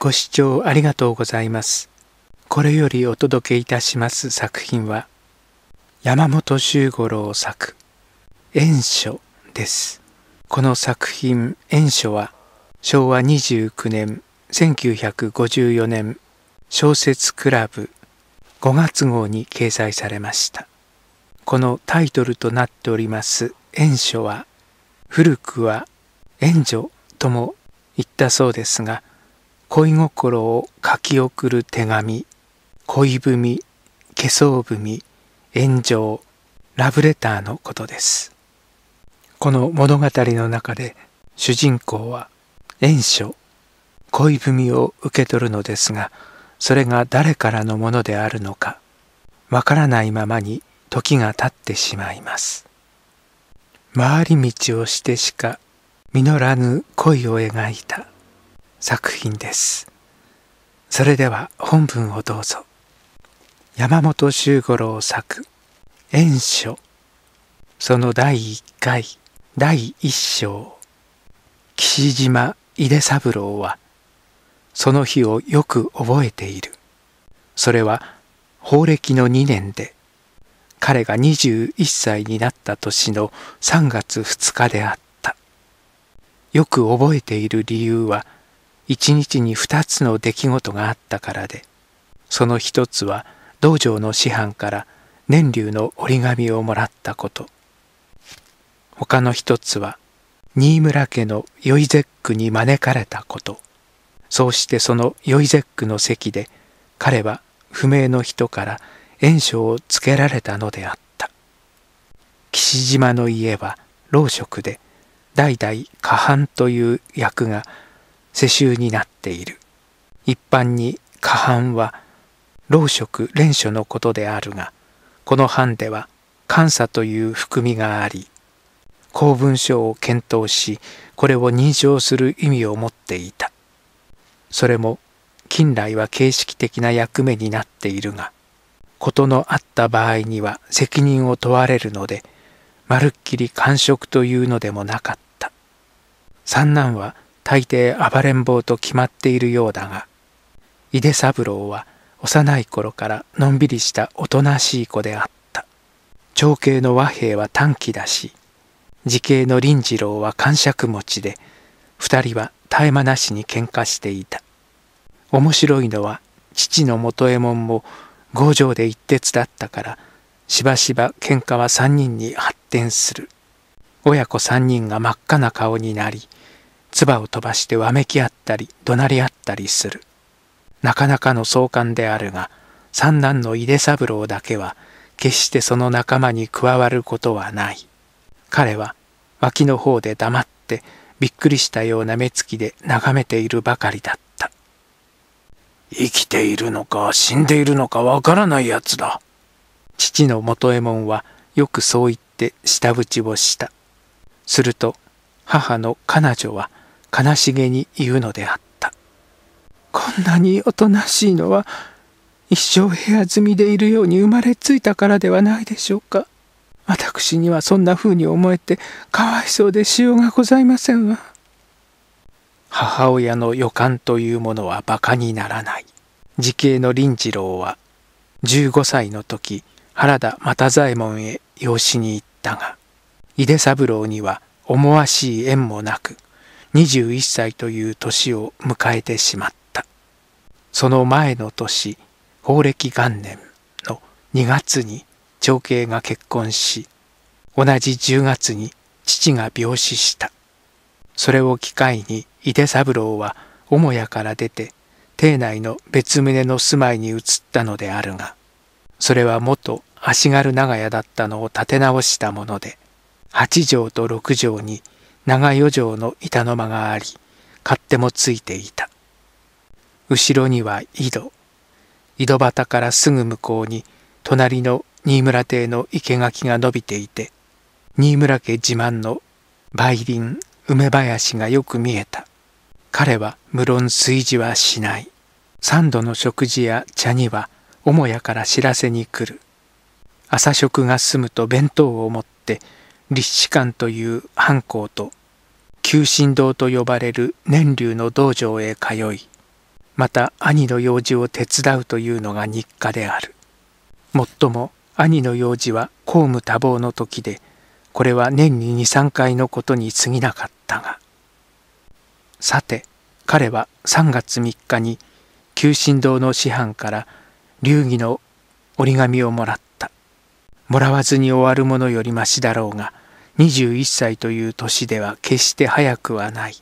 ご視聴ありがとうございます。これよりお届けいたします作品は、山本周五郎作、遠書です。この作品、遠書は、昭和29年、1954年、小説クラブ5月号に掲載されました。このタイトルとなっております遠書は古くは援助とも言ったそうですが恋心を書き送る手紙恋文化粧文炎上ラブレターのことですこの物語の中で主人公は炎書恋文を受け取るのですがそれが誰からのものであるのかわからないままに時が経ってしまいます回り道をしてしか実らぬ恋を描いた作品ですそれでは本文をどうぞ山本周五郎作「演書」その第1回第1章岸島井出三郎はその日をよく覚えているそれは法暦の2年で彼が21歳になった年の3月2日であったよく覚えている理由は「一日に二つの出来事があったからでその一つは道場の師範から年流の折り紙をもらったこと他の一つは新村家のゼ絶句に招かれたことそうしてそのゼ絶句の席で彼は不明の人から炎症をつけられたのであった岸島の家は老職で代々下半という役が世襲になっている。一般に過半は老職連所のことであるが、この藩では監査という含みがあり、公文書を検討し、これを認証する意味を持っていた。それも近来は形式的な役目になっているが、事のあった場合には責任を問われるので、まるっきり官職というのでもなかった。三男は大抵暴れん坊と決まっているようだが井出三郎は幼い頃からのんびりしたおとなしい子であった長兄の和平は短気だし時兄の林次郎は感触持ちで二人は絶え間なしに喧嘩していた面白いのは父の元右衛門も五条で一徹だったからしばしば喧嘩は三人に発展する親子三人が真っ赤な顔になり唾を飛ばしてわめきあったり怒鳴りあったりするなかなかの壮観であるが三男の井出三郎だけは決してその仲間に加わることはない彼は脇の方で黙ってびっくりしたような目つきで眺めているばかりだった生きているのか死んでいるのかわからないやつだ父の元右衛門はよくそう言って下打ちをしたすると母の彼女は悲しげに言うのであったこんなにおとなしいのは一生部屋住みでいるように生まれついたからではないでしょうか私にはそんな風に思えてかわいそうでしようがございませんわ母親の予感というものは馬鹿にならない時系の林次郎は15歳の時原田又左衛門へ養子に行ったが井出三郎には思わしい縁もなく21歳という年を迎えてしまった。その前の年、法暦元年の2月に長兄が結婚し、同じ10月に父が病死した。それを機会に井出三郎は母屋から出て、邸内の別棟の住まいに移ったのであるが、それは元足軽長屋だったのを建て直したもので、8畳と6畳に長与城の板の間があり、勝手もついていた。後ろには井戸。井戸端からすぐ向こうに、隣の新村邸の生垣が伸びていて、新村家自慢の梅林、梅林がよく見えた。彼は無論炊事はしない。三度の食事や茶には、母屋から知らせに来る。朝食が済むと弁当を持って、立志館という藩校と旧神堂と呼ばれる年流の道場へ通いまた兄の用事を手伝うというのが日課であるもっとも兄の用事は公務多忙の時でこれは年に23回のことに過ぎなかったがさて彼は3月3日に旧神堂の師範から流儀の折り紙をもらったもらわずに終わるものよりましだろうが21歳という年では決して早くはない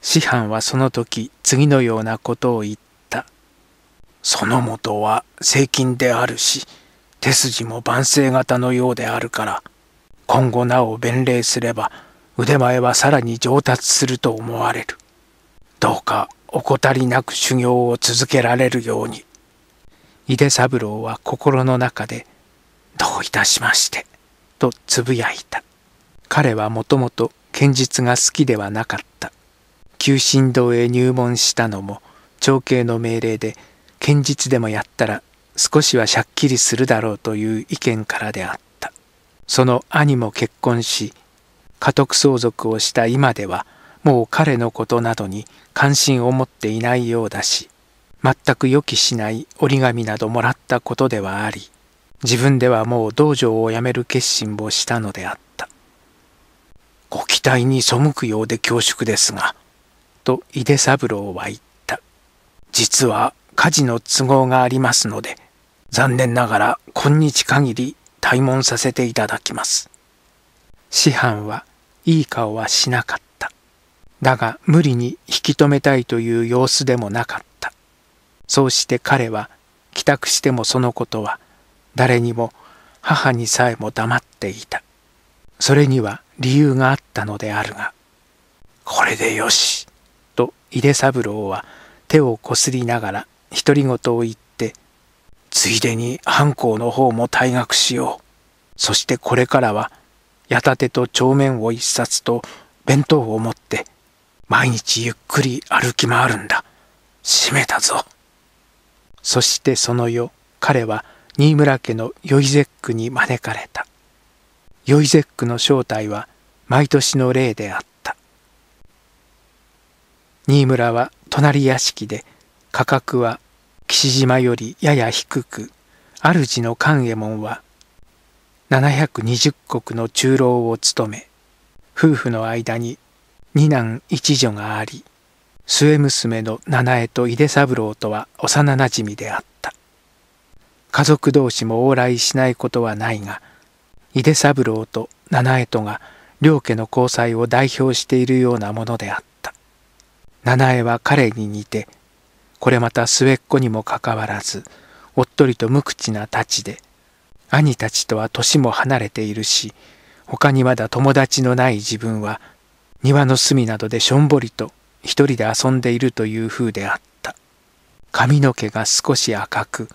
師範はその時次のようなことを言った「その元は正金であるし手筋も万世型のようであるから今後なお弁礼すれば腕前はさらに上達すると思われる」「どうか怠りなく修行を続けられるように」井出三郎は心の中で「どういたしまして、とつぶやいた。彼はもともと剣術が好きではなかった。旧神堂へ入門したのも、長兄の命令で、剣術でもやったら少しはしゃっきりするだろうという意見からであった。その兄も結婚し、家督相続をした今では、もう彼のことなどに関心を持っていないようだし、全く予期しない折り紙などもらったことではあり、自分ではもう道場を辞める決心をしたのであった。ご期待に背くようで恐縮ですが、と井出三郎は言った。実は家事の都合がありますので、残念ながら今日限り退門させていただきます。師範はいい顔はしなかった。だが無理に引き止めたいという様子でもなかった。そうして彼は帰宅してもそのことは誰にも母にさえも黙っていたそれには理由があったのであるがこれでよしと井出三郎は手をこすりながら独り言を言ってついでに藩校の方も退学しようそしてこれからは矢立と帳面を一冊と弁当を持って毎日ゆっくり歩き回るんだ。閉めたぞ。そしてその夜、彼は新村家のヨイゼックに招かれた。ヨイゼックの正体は毎年の例であった。新村は隣屋敷で価格は岸島よりやや低く、主の勘右衛門は720石の中老を務め、夫婦の間に二男一女があり、末娘の七重と井出三郎とは幼なじみであった。家族同士も往来しないことはないが井出三郎と七重とが両家の交際を代表しているようなものであった七重は彼に似てこれまた末っ子にもかかわらずおっとりと無口な太刀で兄たちとは年も離れているし他にまだ友達のない自分は庭の隅などでしょんぼりと一人で遊んでいるという風であった髪の毛が少し赤く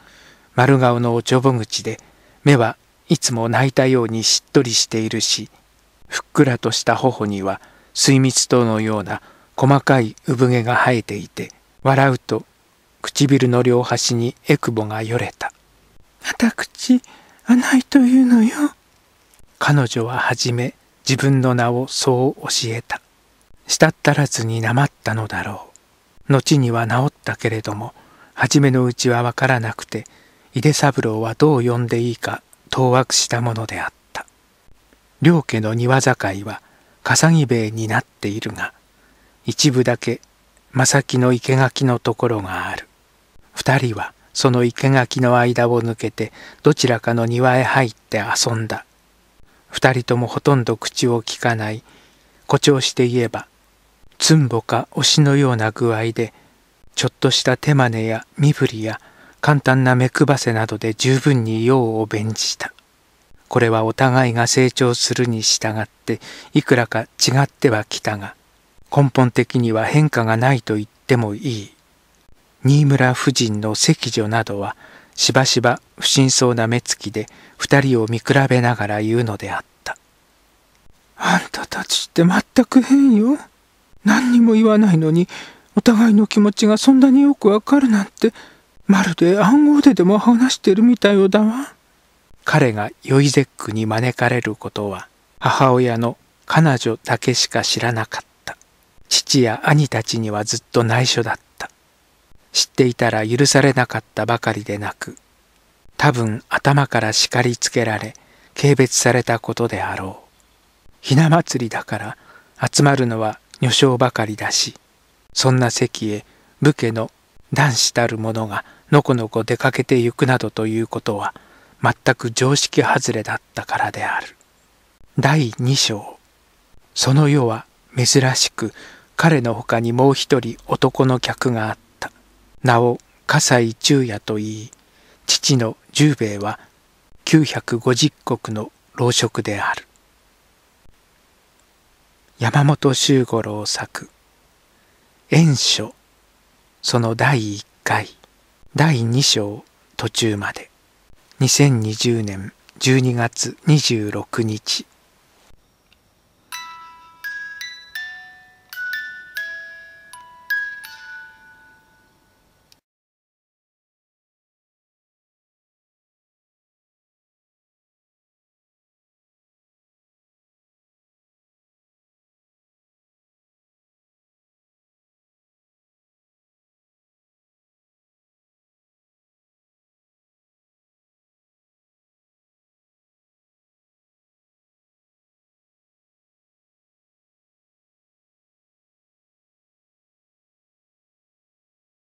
丸顔のおちょぼ口で目はいつも泣いたようにしっとりしているしふっくらとした頬には水蜜糖のような細かい産毛が生えていて笑うと唇の両端にえくぼがよれた「また口なというのよ」彼女は初め自分の名をそう教えたしったらずになまったのだろう後には治ったけれども初めのうちはわからなくて井出三郎はどう呼んでいいか当惑したものであった両家の庭境は笠木塀になっているが一部だけ正木の生垣のところがある二人はその生垣の間を抜けてどちらかの庭へ入って遊んだ二人ともほとんど口をきかない誇張して言えばつんぼか推しのような具合でちょっとした手真似や身振りや簡単な目配せなどで十分に用を弁じた。これはお互いが成長するに従っていくらか違っては来たが根本的には変化がないと言ってもいい新村夫人の席女などはしばしば不審そうな目つきで二人を見比べながら言うのであったあんたたちって全く変よ何にも言わないのにお互いの気持ちがそんなによくわかるなんてまるで暗号ででも話してるみたいだわ。彼がヨイゼックに招かれることは母親の彼女だけしか知らなかった。父や兄たちにはずっと内緒だった。知っていたら許されなかったばかりでなく、多分頭から叱りつけられ、軽蔑されたことであろう。ひな祭りだから集まるのは女性ばかりだし、そんな席へ武家の男子たる者がのこのこ出かけてゆくなどということは全く常識外れだったからである。第二章その世は珍しく彼の他にもう一人男の客があった。名を葛西中也と言い、父の十兵衛は950石の老職である。山本周五郎作「演書」その第一回。第2章途中まで2020年12月26日